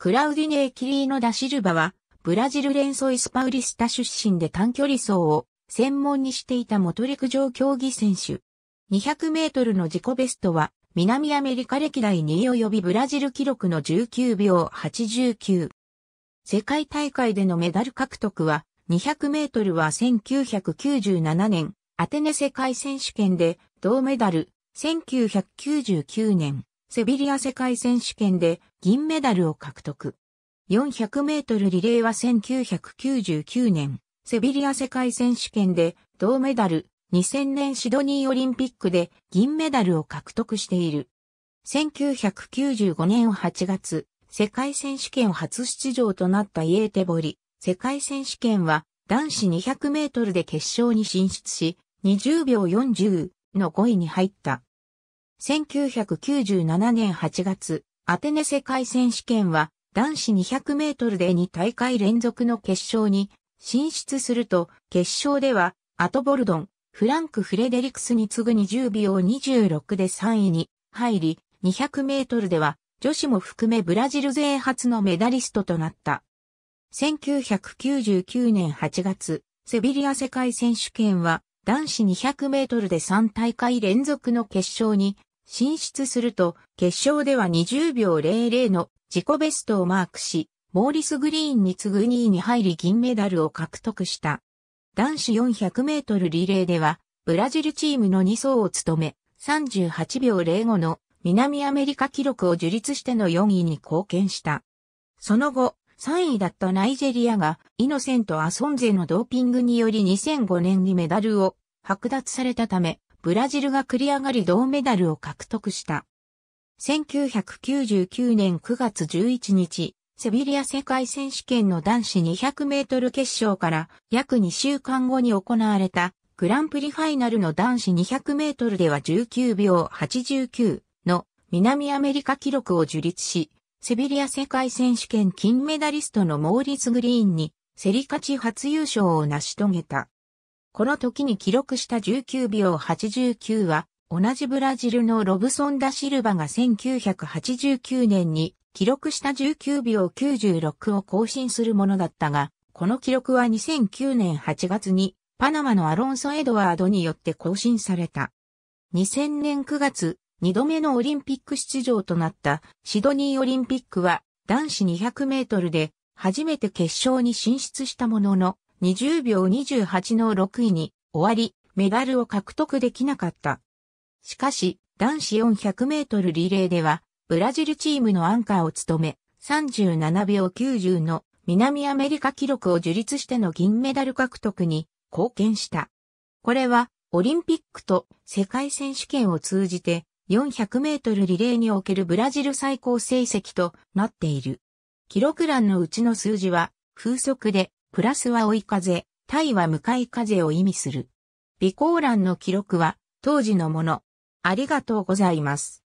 クラウディネー・キリーノ・ダシルバは、ブラジル連ソイスパウリスタ出身で短距離走を専門にしていた元陸上競技選手。200メートルの自己ベストは、南アメリカ歴代2位及びブラジル記録の19秒89。世界大会でのメダル獲得は、200メートルは1997年、アテネ世界選手権で銅メダル、1999年、セビリア世界選手権で銀メダルを獲得。400メートルリレーは1999年、セビリア世界選手権で銅メダル、2000年シドニーオリンピックで銀メダルを獲得している。1995年8月、世界選手権初出場となったイエーテボリ、世界選手権は男子200メートルで決勝に進出し、20秒40の5位に入った。1997年8月、アテネ世界選手権は男子200メートルで2大会連続の決勝に進出すると、決勝ではアトボルドン、フランク・フレデリクスに次ぐ20秒26で3位に入り、200メートルでは女子も含めブラジル勢初のメダリストとなった。1999年8月、セビリア世界選手権は男子200メートルで3大会連続の決勝に進出すると、決勝では20秒00の自己ベストをマークし、モーリス・グリーンに次ぐ2位に入り銀メダルを獲得した。男子400メートルリレーでは、ブラジルチームの2走を務め、38秒05の南アメリカ記録を樹立しての4位に貢献した。その後、3位だったナイジェリアが、イノセント・アソンゼのドーピングにより2005年にメダルを剥奪されたため、ブラジルが繰り上がり銅メダルを獲得した。1999年9月11日、セビリア世界選手権の男子200メートル決勝から約2週間後に行われたグランプリファイナルの男子200メートルでは19秒89の南アメリカ記録を樹立し、セビリア世界選手権金メダリストのモーリス・グリーンに競り勝ち初優勝を成し遂げた。この時に記録した19秒89は、同じブラジルのロブソン・ダ・シルバが1989年に記録した19秒96を更新するものだったが、この記録は2009年8月にパナマのアロンソ・エドワードによって更新された。2000年9月、2度目のオリンピック出場となったシドニーオリンピックは男子200メートルで初めて決勝に進出したものの、20秒28の6位に終わり、メダルを獲得できなかった。しかし、男子400メートルリレーでは、ブラジルチームのアンカーを務め、37秒90の南アメリカ記録を樹立しての銀メダル獲得に貢献した。これは、オリンピックと世界選手権を通じて、400メートルリレーにおけるブラジル最高成績となっている。記録欄のうちの数字は、風速でプラスは追い風、タイは向かい風を意味する。備考欄の記録は当時のもの。ありがとうございます。